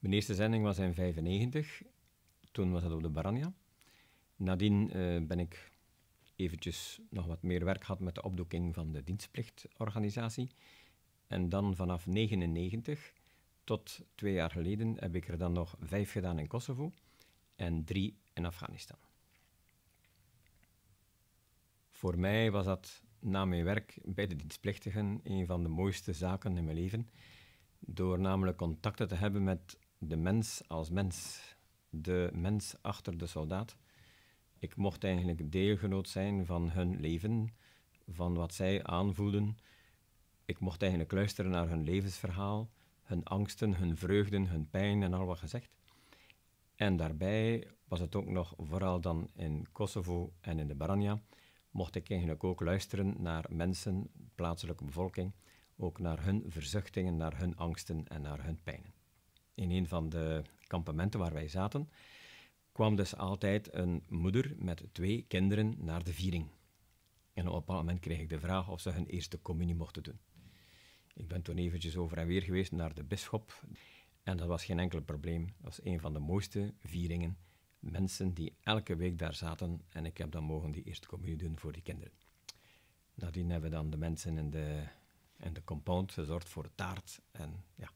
Mijn eerste zending was in 1995. Toen was dat op de Baranja. Nadien uh, ben ik eventjes nog wat meer werk gehad met de opdoeking van de dienstplichtorganisatie. En dan vanaf 1999 tot twee jaar geleden heb ik er dan nog vijf gedaan in Kosovo en drie in Afghanistan. Voor mij was dat na mijn werk bij de dienstplichtigen een van de mooiste zaken in mijn leven. Door namelijk contacten te hebben met de mens als mens, de mens achter de soldaat. Ik mocht eigenlijk deelgenoot zijn van hun leven, van wat zij aanvoelden. Ik mocht eigenlijk luisteren naar hun levensverhaal, hun angsten, hun vreugden, hun pijn en al wat gezegd. En daarbij was het ook nog, vooral dan in Kosovo en in de Baranja, mocht ik eigenlijk ook luisteren naar mensen, plaatselijke bevolking, ook naar hun verzuchtingen, naar hun angsten en naar hun pijnen in een van de kampementen waar wij zaten, kwam dus altijd een moeder met twee kinderen naar de viering. En op een bepaald moment kreeg ik de vraag of ze hun eerste communie mochten doen. Ik ben toen eventjes over en weer geweest naar de bisschop. En dat was geen enkel probleem. Dat was een van de mooiste vieringen. Mensen die elke week daar zaten. En ik heb dan mogen die eerste communie doen voor die kinderen. Nadien hebben dan de mensen in de, in de compound gezorgd voor taart. En ja,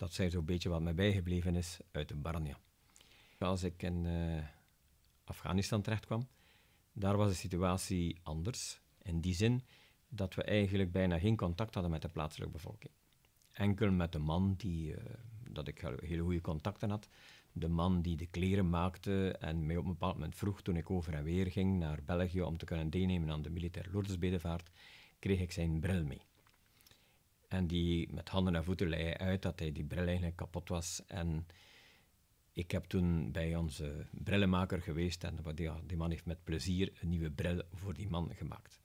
dat zijn zo'n beetje wat mij bijgebleven is uit de Barnia. Als ik in eh, Afghanistan terecht kwam, daar was de situatie anders. In die zin dat we eigenlijk bijna geen contact hadden met de plaatselijke bevolking. Enkel met de man die, eh, dat ik hele goede contacten had. De man die de kleren maakte en mij op een bepaald moment vroeg toen ik over en weer ging naar België om te kunnen deelnemen aan de militaire lourdesbedevaart, kreeg ik zijn bril mee. En die met handen en voeten liet uit dat hij die bril eigenlijk kapot was. En ik heb toen bij onze brillenmaker geweest en die man heeft met plezier een nieuwe bril voor die man gemaakt.